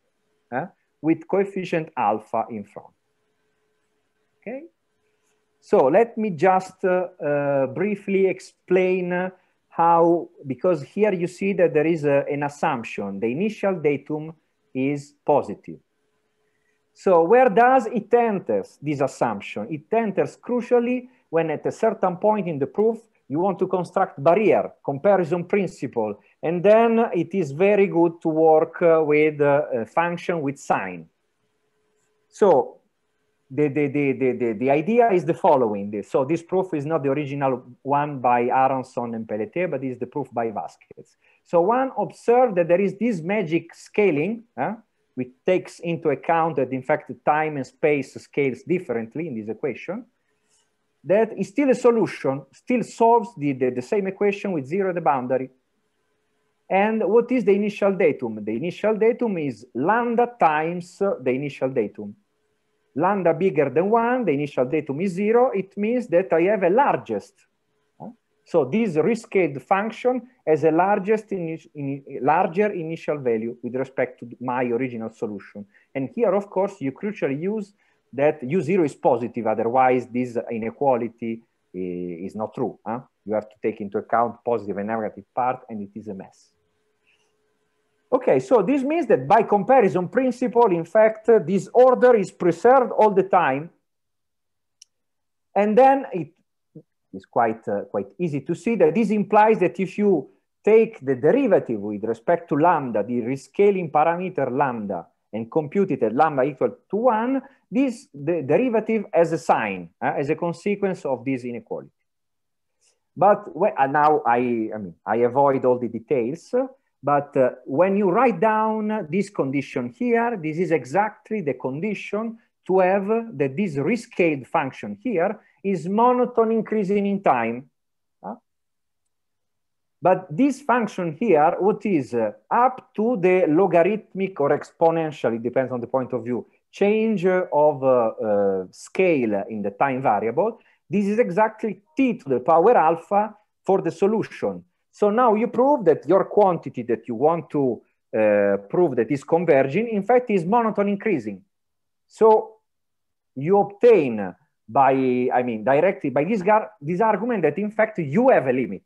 uh, with coefficient alpha in front. Okay. So let me just uh, uh briefly explain how, because here you see that there is a, uh, an assumption, the initial datum is positive. So where does it enters this assumption? It enters crucially when at a certain point in the proof, you want to construct barrier, comparison principle, and then it is very good to work uh, with uh, function with sign. So the, the, the, the, the, idea is the following. So this proof is not the original one by Aronson and Pelletier, but is the proof by Vasquez. So one observed that there is this magic scaling, huh? which takes into account that in fact time and space scales differently in this equation, that is still a solution, still solves the, the, the same equation with zero at the boundary. And what is the initial datum? The initial datum is lambda times the initial datum. Lambda bigger than one, the initial datum is zero. It means that I have a largest so this rescaled function has a largest in, in, larger initial value with respect to my original solution. And here, of course, you crucially use that U0 is positive, otherwise this inequality eh, is not true. Huh? You have to take into account positive and negative part, and it is a mess. Okay, so this means that by comparison principle, in fact, this order is preserved all the time. And then it is quite, uh, quite easy to see that this implies that if you take the derivative with respect to lambda, the rescaling parameter lambda, and compute it at lambda equal to one, this the derivative as a sign, uh, as a consequence of this inequality. But when, uh, now I, I, mean, I avoid all the details, but uh, when you write down this condition here, this is exactly the condition to have that this rescaled function here is monotone increasing in time. Ah. But this function here, what is uh, up to the logarithmic or exponential, it depends on the point of view, change of uh, uh, scale in the time variable. This is exactly t to the power alpha for the solution. So now you prove that your quantity that you want to uh, prove that is converging, in fact, is monotone increasing. So you obtain by, I mean, directly by this, gar- this argument that in fact you have a limit,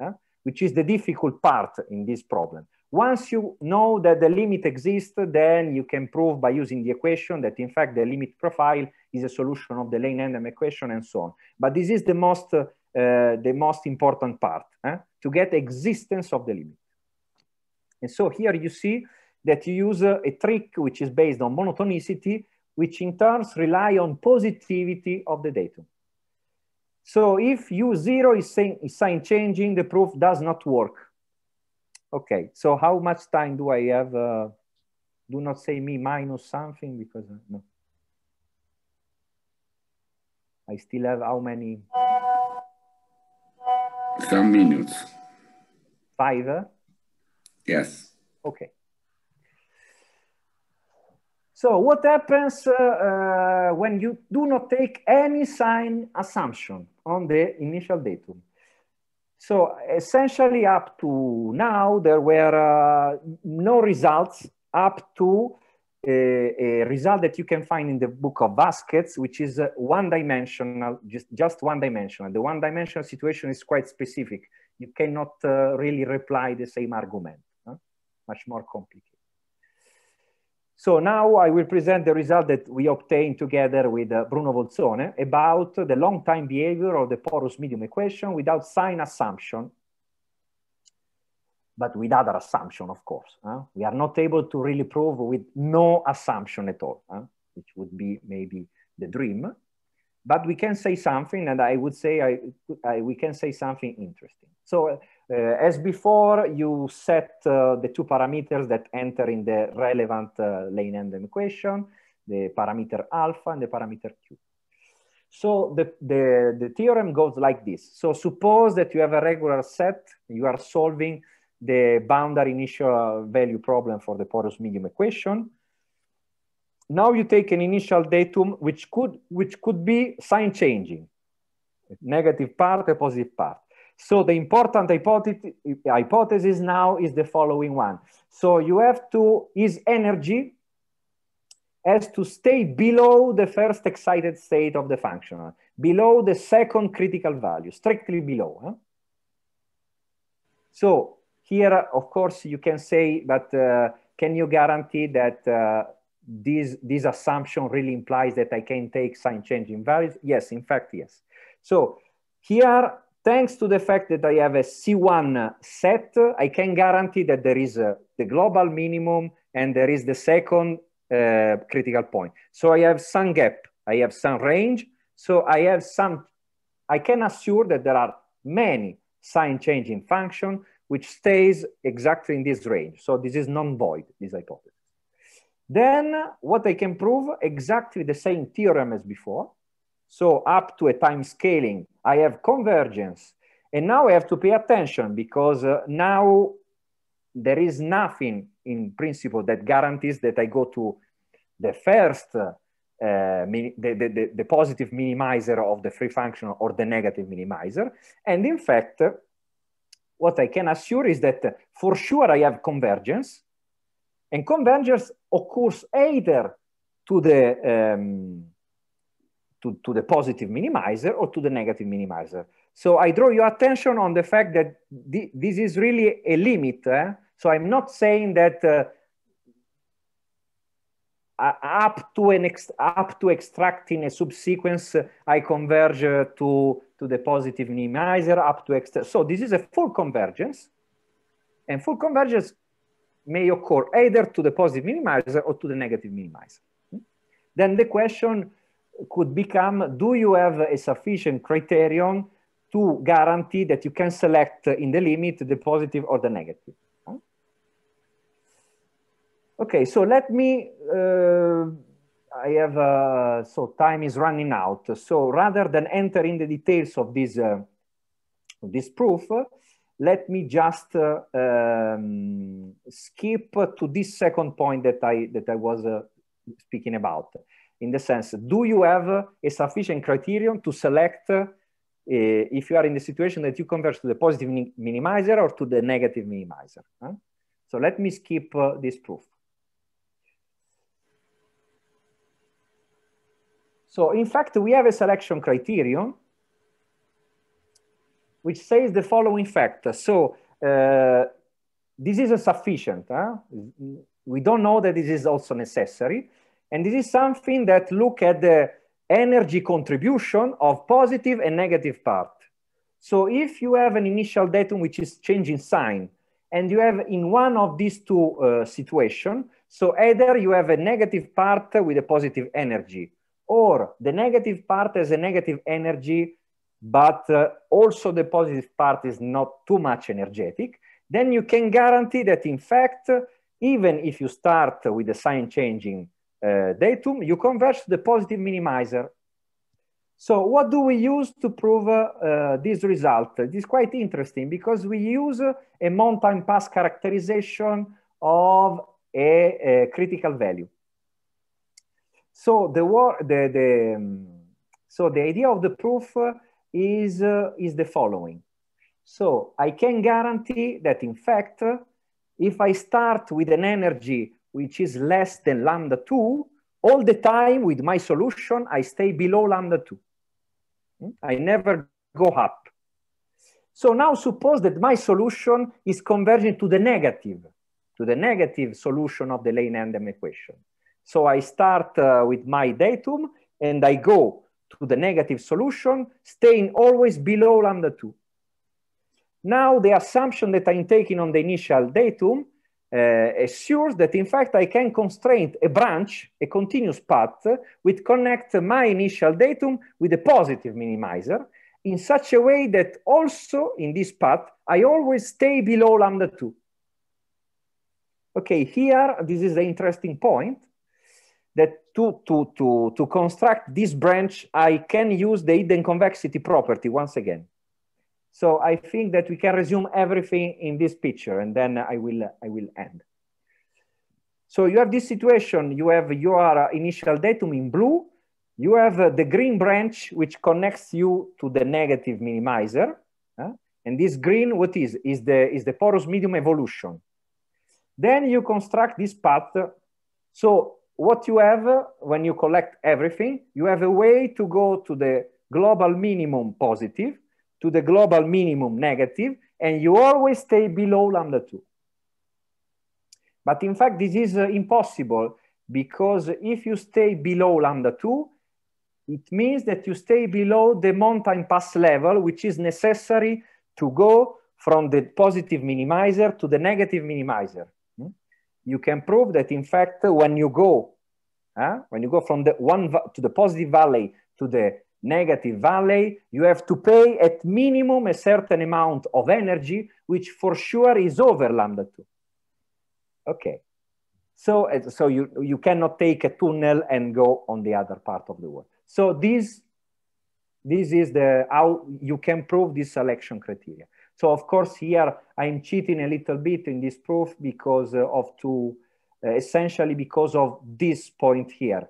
eh, which is the difficult part in this problem. Once you know that the limit exists, then you can prove by using the equation that in fact the limit profile is a solution of the Lane-Endem equation and so on. But this is the most, uh, the most important part, eh, to get existence of the limit. And so here you see that you use a, a trick which is based on monotonicity, which in turn rely on positivity of the datum. So if U0 is, saying, is sign changing, the proof does not work. Okay, so how much time do I have? Uh, do not say me minus something because, uh, no. I still have how many? Some minutes. Five? Uh? Yes. Okay. So what happens uh, uh, when you do not take any sign assumption on the initial datum? So essentially up to now, there were uh, no results up to a, uh, a, result that you can find in the book of baskets, which is uh, one dimensional, just, just one dimensional. The one dimensional situation is quite specific. You cannot uh, really reply the same argument, huh? much more complicated. So now I will present the result that we obtained together with uh, Bruno Volzone about the long time behavior of the porous medium equation without sign assumption, but with other assumption, of course. Huh? We are not able to really prove with no assumption at all, huh? which would be maybe the dream but we can say something, and I would say I, I we can say something interesting. So uh, as before, you set uh, the two parameters that enter in the relevant uh, Lane-Endem equation, the parameter alpha and the parameter q. So the, the, the theorem goes like this. So suppose that you have a regular set, you are solving the boundary initial value problem for the porous medium equation now you take an initial datum which could, which could be sign changing, negative part, a positive part. So the important hypothesis now is the following one. So you have to, is energy has to stay below the first excited state of the functional, below the second critical value, strictly below. Huh? So here, of course, you can say, but uh, can you guarantee that uh, this, this assumption really implies that I can take sign changing values? Yes, in fact, yes. So here, thanks to the fact that I have a C1 set, I can guarantee that there is a, uh, the global minimum and there is the second uh, critical point. So I have some gap, I have some range, so I have some, I can assure that there are many sign changing function which stays exactly in this range. So this is non-void, this hypothesis. Then what I can prove exactly the same theorem as before. So up to a time scaling, I have convergence. And now I have to pay attention because uh, now there is nothing in principle that guarantees that I go to the first, uh, the, the, the, positive minimizer of the free function or the negative minimizer. And in fact, what I can assure is that for sure I have convergence and convergence occurs either to the, um, to, to the positive minimizer or to the negative minimizer. So I draw your attention on the fact that th this is really a limit. Eh? So I'm not saying that uh, up to an up to extracting a subsequence, uh, I converge uh, to to the positive minimizer up to extra. So this is a full convergence, and full convergence may occur either to the positive minimizer or to the negative minimizer. Then the question could become, do you have a sufficient criterion to guarantee that you can select in the limit the positive or the negative? Okay, so let me, uh, I have, uh, so time is running out. So rather than enter in the details of this, uh, of this proof, let me just uh, um, skip to this second point that I, that I was uh, speaking about. In the sense, do you have a sufficient criterion to select uh, if you are in the situation that you converge to the positive minimizer or to the negative minimizer? Huh? So let me skip uh, this proof. So in fact, we have a selection criterion which says the following fact. So uh, this is a sufficient. Huh? We don't know that this is also necessary. And this is something that look at the energy contribution of positive and negative part. So if you have an initial datum which is changing sign, and you have in one of these two uh, situation, so either you have a negative part with a positive energy, or the negative part has a negative energy but uh, also the positive part is not too much energetic, then you can guarantee that in fact, even if you start with the sign changing uh, datum, you converge to the positive minimizer. So what do we use to prove uh, this result? This is quite interesting because we use a mountain pass characterization of a, a critical value. So the, the, the, um, so the idea of the proof uh, is, uh, is the following. So I can guarantee that in fact, if I start with an energy which is less than lambda 2, all the time with my solution, I stay below lambda 2. Hmm? I never go up. So now suppose that my solution is converging to the negative, to the negative solution of the Lane-Endem equation. So I start uh, with my datum and I go to the negative solution, staying always below lambda 2. Now, the assumption that I'm taking on the initial datum uh, assures that, in fact, I can constrain a branch, a continuous path, which connects my initial datum with a positive minimizer in such a way that also in this path, I always stay below lambda 2. Okay, here, this is the interesting point that to, to, to, to construct this branch, I can use the hidden convexity property once again. So I think that we can resume everything in this picture and then I will, I will end. So you have this situation, you have your initial datum in blue, you have uh, the green branch which connects you to the negative minimizer. And this green, what is? Is the, is the porous medium evolution. Then you construct this path. So what you have uh, when you collect everything, you have a way to go to the global minimum positive, to the global minimum negative, and you always stay below lambda 2. But in fact, this is uh, impossible because if you stay below lambda 2, it means that you stay below the mountain pass level, which is necessary to go from the positive minimizer to the negative minimizer you can prove that in fact when you go uh, when you go from the one to the positive valley to the negative valley you have to pay at minimum a certain amount of energy which for sure is over lambda 2 okay so so you you cannot take a tunnel and go on the other part of the world so this this is the how you can prove this selection criteria so of course here I'm cheating a little bit in this proof because uh, of two, uh, essentially because of this point here.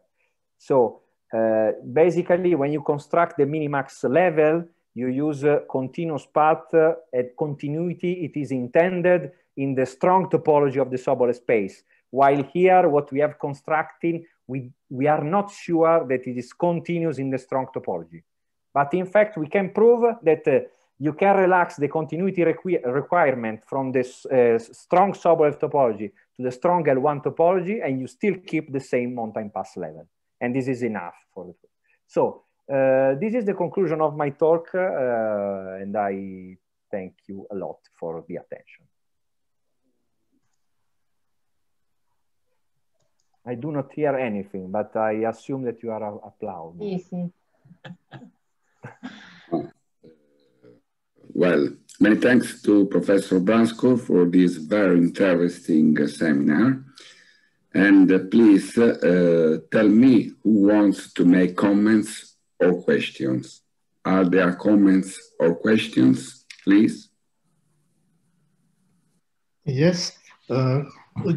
So uh, basically when you construct the minimax level, you use a continuous path at continuity. It is intended in the strong topology of the Sobol space. While here, what we have constructing, we, we are not sure that it is continuous in the strong topology. But in fact, we can prove that uh, you can relax the continuity requirement from this uh, strong Sobolev topology to the strong L1 topology, and you still keep the same mountain pass level. And this is enough for the talk. So uh, this is the conclusion of my talk, uh, and I thank you a lot for the attention. I do not hear anything, but I assume that you are applauding. Yes. Well, many thanks to Professor Bransko for this very interesting seminar. And uh, please uh, tell me who wants to make comments or questions. Are there comments or questions, please? Yes. Uh,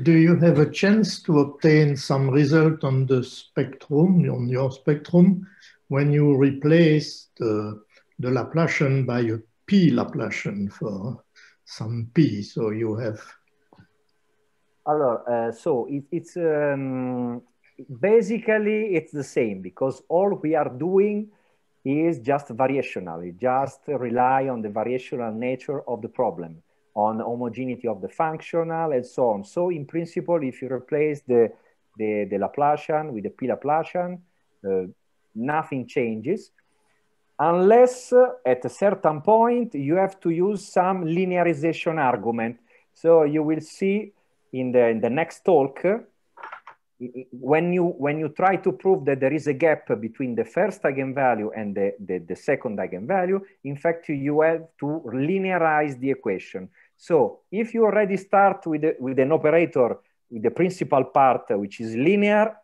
do you have a chance to obtain some result on the spectrum, on your spectrum, when you replace the, uh, the Laplacian by a p Laplacian for some p. So you have. Alors, uh, so it, it's um, basically it's the same because all we are doing is just it just rely on the variational nature of the problem, on homogeneity of the functional and so on. So in principle, if you replace the, the, the Laplacian with the P Laplacian, uh, nothing changes unless at a certain point you have to use some linearization argument. So you will see in the, in the next talk, when you, when you try to prove that there is a gap between the first eigenvalue and the, the, the second eigenvalue, in fact, you have to linearize the equation. So if you already start with, a, with an operator with the principal part, which is linear,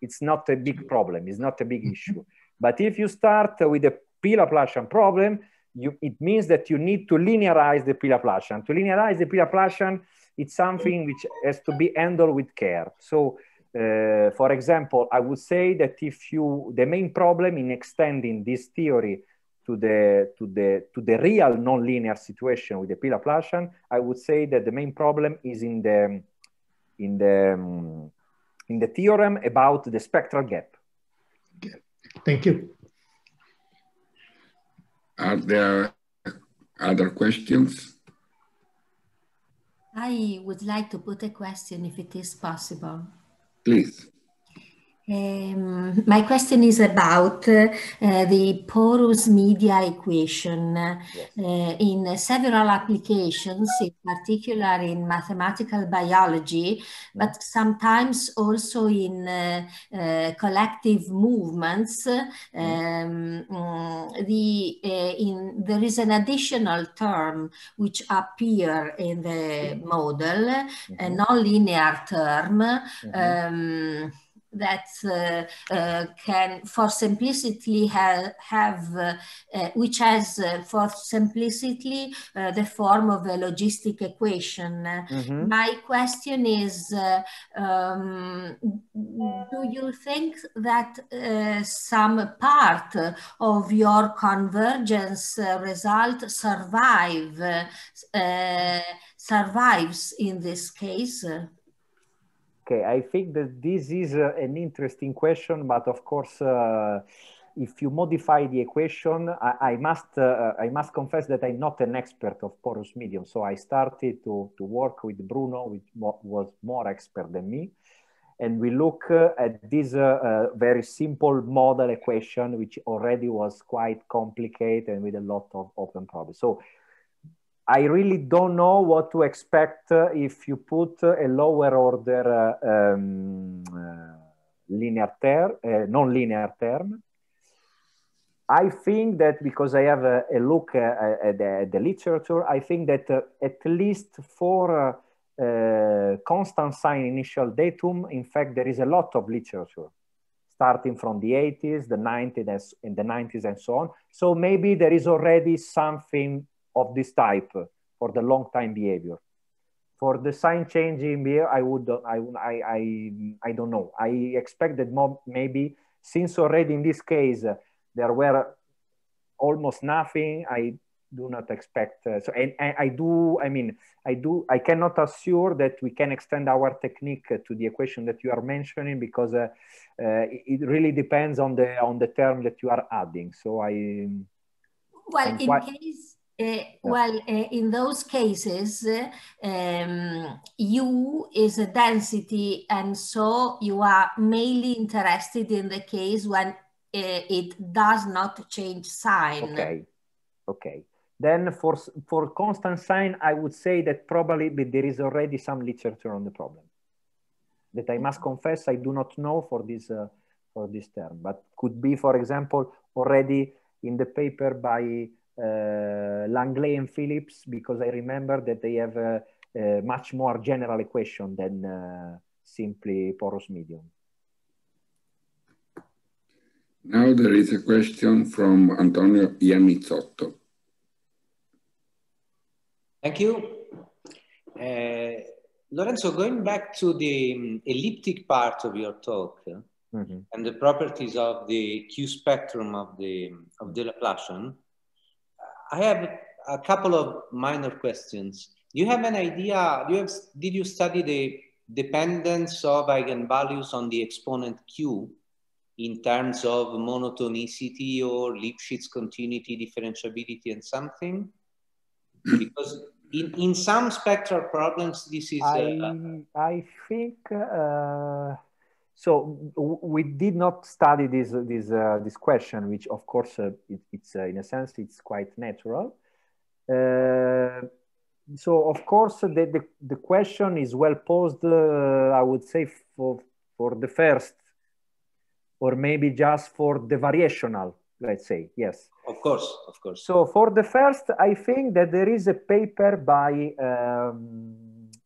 it's not a big problem, it's not a big issue. But if you start with a pila Laplacian problem, you, it means that you need to linearize the pila Laplacian. To linearize the pila Laplacian, it's something which has to be handled with care. So, uh, for example, I would say that if you, the main problem in extending this theory to the, to the, to the real nonlinear situation with the pila Laplacian, I would say that the main problem is in the, in the, in the theorem about the spectral gap. Thank you. Are there other questions? I would like to put a question if it is possible. Please. Um, my question is about uh, the porous media equation. Yes. Uh, in several applications, in particular in mathematical biology, but mm-hmm. sometimes also in uh, collective movements, um, the, in, there is an additional term which appear in the mm-hmm. model, a non-linear term. Um, that uh, uh, can for simplicity ha have uh, uh which has uh, for simplicity uh, the form of a logistic equation mm -hmm. my question is um, do you think that some part of your convergence result survive survives in this case Okay, I think that this is uh, an interesting question, but of course, uh, if you modify the equation, I, I must uh, I must confess that I'm not an expert of porous medium. So I started to, to work with Bruno, which was more expert than me. And we look uh, at this uh, uh, very simple model equation, which already was quite complicated and with a lot of open problems. So I really don't know what to expect uh, if you put uh, a lower order uh, um, uh, linear term, uh, non-linear term. I think that because I have a, a look uh, at the, the, literature, I think that at least for constant sign initial datum, in fact, there is a lot of literature starting from the 80s, the 90s, and the 90s, and so on. So maybe there is already something of this type for the long time behavior. For the sign change in behavior, I would, I, I, I, I don't know. I expect that maybe since already in this case, uh, there were almost nothing, I do not expect. Uh, so, and, and, I do, I mean, I do, I cannot assure that we can extend our technique to the equation that you are mentioning because uh, it, uh, it really depends on the, on the term that you are adding. So I, well, in quite... case uh, well, uh, in those cases, uh, um, U is a density, and so you are mainly interested in the case when eh, it does not change sign. Okay, okay. Then for, for constant sign, I would say that probably there is already some literature on the problem. That I must confess, I do not know for this, uh, for this term, but could be, for example, already in the paper by uh, Langley and Phillips because I remember that they have a, a much more general equation than uh, simply porous medium. Now there is a question from Antonio Iannizzotto. Thank you. Uh, Lorenzo, going back to the um, elliptic part of your talk mm -hmm. and the properties of the Q spectrum of the, of the Laplacian, I have a couple of minor questions. You have an idea, you have, did you study the dependence of eigenvalues on the exponent Q in terms of monotonicity or Lipschitz continuity, differentiability and something? Because in, in some spectral problems, this is... I, uh, think... Uh, so we did not study this this uh, this question, which of course uh, it, it's uh, in a sense it's quite natural. Uh, so of course the, the, the question is well posed. Uh, I would say for for the first, or maybe just for the variational. Let's say yes. Of course, of course. So for the first, I think that there is a paper by. Um,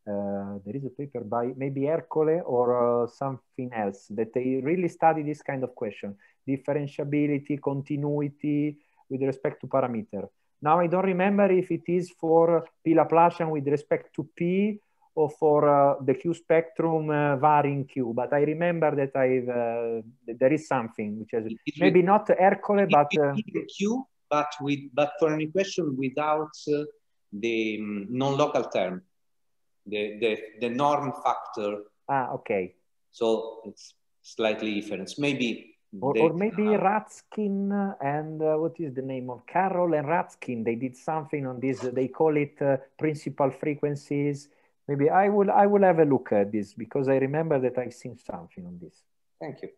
uh, there is a paper by maybe Ercole or uh, something else that they really study this kind of question, differentiability, continuity with respect to parameter. Now I don't remember if it is for P Laplacian with respect to P or for uh, the Q spectrum uh, varying Q, but I remember that I've, uh, there is something which has, it maybe not Ercole, but... Q, but, with, but for an equation without the um, non-local term the, the, the norm factor. Ah, okay. So it's slightly different. Maybe or, or, maybe uh, Ratskin and uh, what is the name of Carol and Ratskin? They did something on this. They call it uh, principal frequencies. Maybe I will I will have a look at this because I remember that I've seen something on this. Thank you.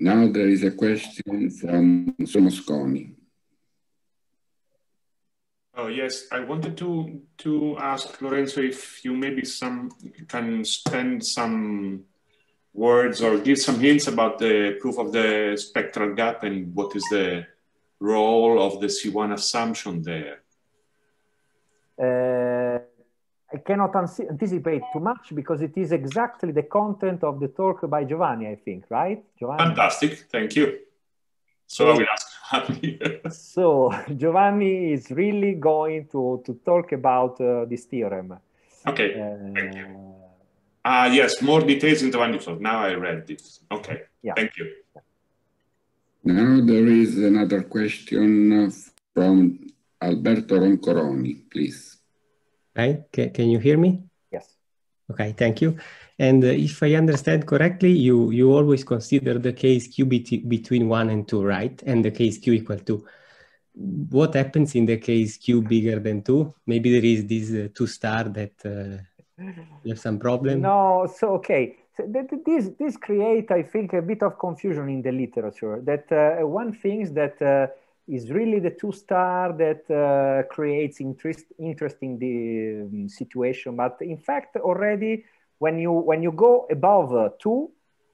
Now there is a question from Somosconi. Oh, yes, I wanted to, to ask Lorenzo if you maybe some can spend some words or give some hints about the proof of the spectral gap and what is the role of the C1 assumption there? Uh, I cannot anticipate too much because it is exactly the content of the talk by Giovanni, I think, right? Giovanni? Fantastic, thank you. So I will ask so Giovanni is really going to, to talk about uh, this theorem. Okay, uh, thank you. Ah, yes, more details in the 24. Now I read this. Okay, yeah. thank you. Now there is another question from Alberto Roncoroni, please. Hi, can, can you hear me? Yes. Okay, thank you. And uh, if I understand correctly, you, you always consider the case Q bet between one and two, right? And the case Q equal to. What happens in the case Q bigger than two? Maybe there is this uh, two star that uh, you have some problem. No, so okay. So that, this this create, I think, a bit of confusion in the literature. That uh, one thing that uh, is really the two star that uh, creates interest interesting the um, situation, but in fact already when you when you go above uh, two,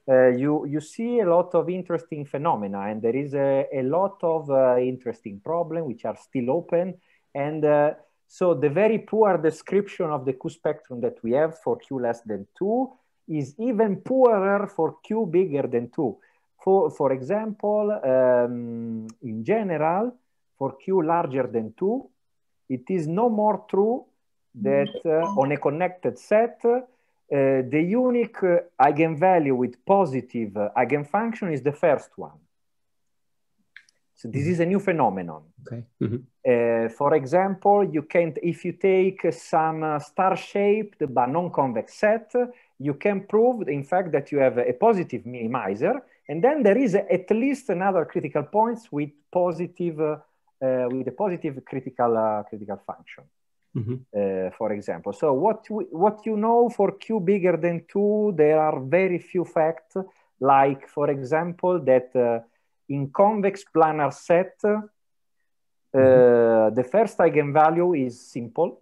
uh, you you see a lot of interesting phenomena, and there is a, a lot of uh, interesting problems which are still open. And uh, so the very poor description of the Q spectrum that we have for Q less than two is even poorer for Q bigger than two. For for example, um, in general, for Q larger than two, it is no more true that uh, on a connected set uh, the unique uh, eigenvalue with positive uh, eigenfunction is the first one. So this mm-hmm. is a new phenomenon. Okay. Mm -hmm. for example, you can if you take some uh, star-shaped but non-convex set, you can prove, in fact, that you have a positive minimizer, and then there is a, at least another critical points with positive uh, with a positive critical critical function. Mm-hmm. Uh, for example. So what we, what you know for q bigger than two, there are very few facts, like for example that uh, in convex planar set, uh, mm-hmm. the first eigenvalue is simple.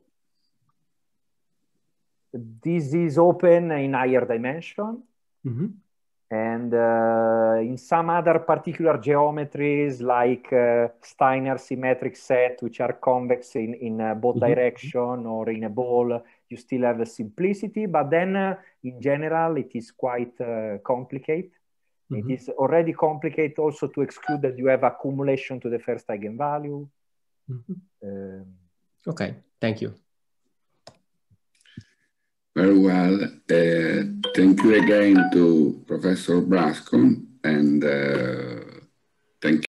This is open in higher dimension. Mm-hmm and uh, in some other particular geometries like uh, Steiner symmetric set, which are convex in, in uh, both mm -hmm. direction or in a ball, you still have a simplicity, but then uh, in general, it is quite uh, complicated. Mm -hmm. It mm-hmm. is already complicated also to exclude that you have accumulation to the first eigenvalue. Mm -hmm. um, okay, thank you. Very well. Uh, thank you again to Professor Brascom and uh,